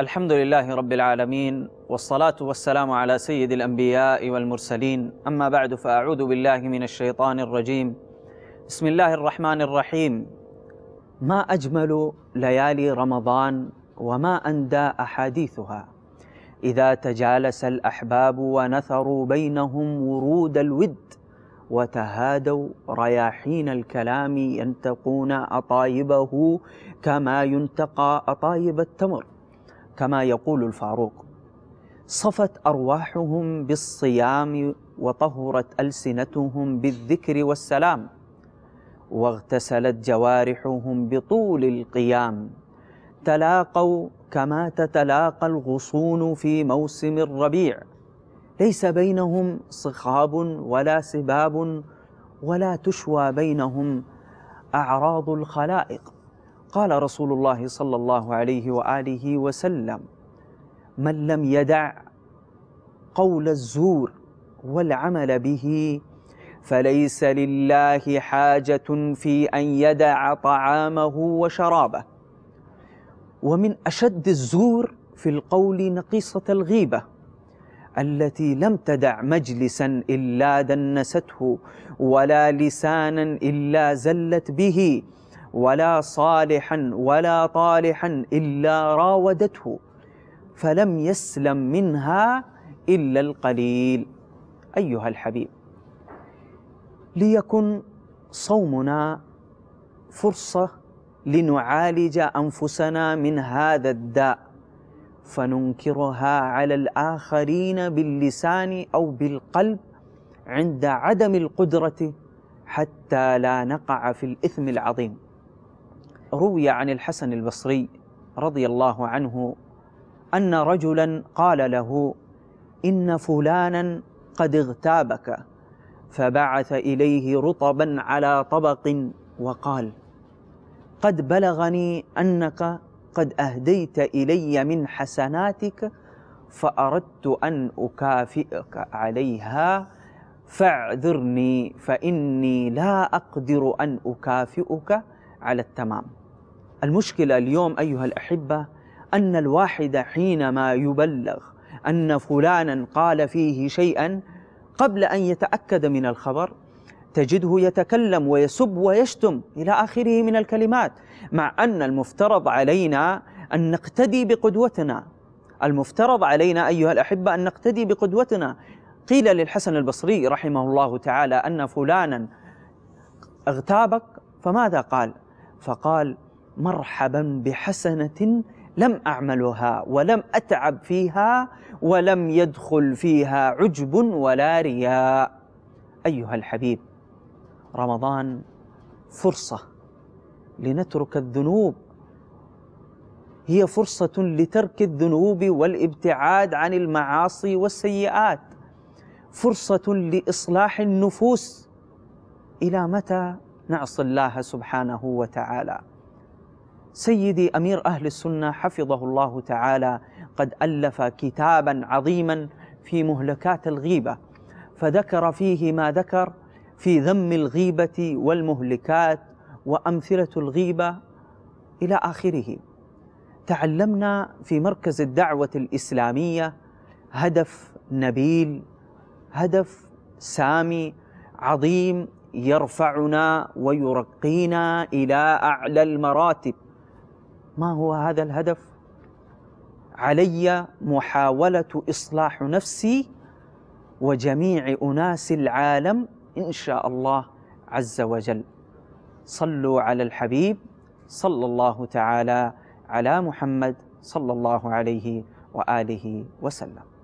الحمد لله رب العالمين والصلاة والسلام على سيد الأنبياء والمرسلين أما بعد فأعوذ بالله من الشيطان الرجيم بسم الله الرحمن الرحيم ما أجمل ليالي رمضان وما أندى أحاديثها إذا تجالس الأحباب ونثروا بينهم ورود الود وتهادوا رياحين الكلام ينتقون أطايبه كما ينتقى أطايب التمر كما يقول الفاروق صفت أرواحهم بالصيام وطهرت ألسنتهم بالذكر والسلام واغتسلت جوارحهم بطول القيام تلاقوا كما تتلاقى الغصون في موسم الربيع ليس بينهم صخاب ولا سباب ولا تشوى بينهم أعراض الخلائق قال رسول الله صلى الله عليه وآله وسلم من لم يدع قول الزور والعمل به فليس لله حاجة في أن يدع طعامه وشرابه ومن أشد الزور في القول نقيصة الغيبة التي لم تدع مجلسا إلا دنسته ولا لسانا إلا زلت به ولا صالحا ولا طالحا إلا راودته فلم يسلم منها إلا القليل أيها الحبيب ليكن صومنا فرصة لنعالج أنفسنا من هذا الداء فننكرها على الآخرين باللسان أو بالقلب عند عدم القدرة حتى لا نقع في الإثم العظيم روي عن الحسن البصري رضي الله عنه أن رجلا قال له إن فلانا قد اغتابك فبعث إليه رطبا على طبق وقال قد بلغني أنك قد أهديت إلي من حسناتك فأردت أن أكافئك عليها فاعذرني فإني لا أقدر أن أكافئك على التمام المشكلة اليوم أيها الأحبة أن الواحد حينما يبلغ أن فلانا قال فيه شيئا قبل أن يتأكد من الخبر تجده يتكلم ويسب ويشتم إلى آخره من الكلمات مع أن المفترض علينا أن نقتدي بقدوتنا المفترض علينا أيها الأحبة أن نقتدي بقدوتنا قيل للحسن البصري رحمه الله تعالى أن فلانا اغتابك فماذا قال؟ فقال مرحبا بحسنة لم أعملها ولم أتعب فيها ولم يدخل فيها عجب ولا رياء أيها الحبيب رمضان فرصة لنترك الذنوب هي فرصة لترك الذنوب والابتعاد عن المعاصي والسيئات فرصة لإصلاح النفوس إلى متى نعصي الله سبحانه وتعالى سيدي امير اهل السنه حفظه الله تعالى قد الف كتابا عظيما في مهلكات الغيبه فذكر فيه ما ذكر في ذم الغيبه والمهلكات وامثله الغيبه الى اخره تعلمنا في مركز الدعوه الاسلاميه هدف نبيل هدف سامي عظيم يرفعنا ويرقينا الى اعلى المراتب ما هو هذا الهدف علي محاوله اصلاح نفسي وجميع اناس العالم ان شاء الله عز وجل صلوا على الحبيب صلى الله تعالى على محمد صلى الله عليه واله وسلم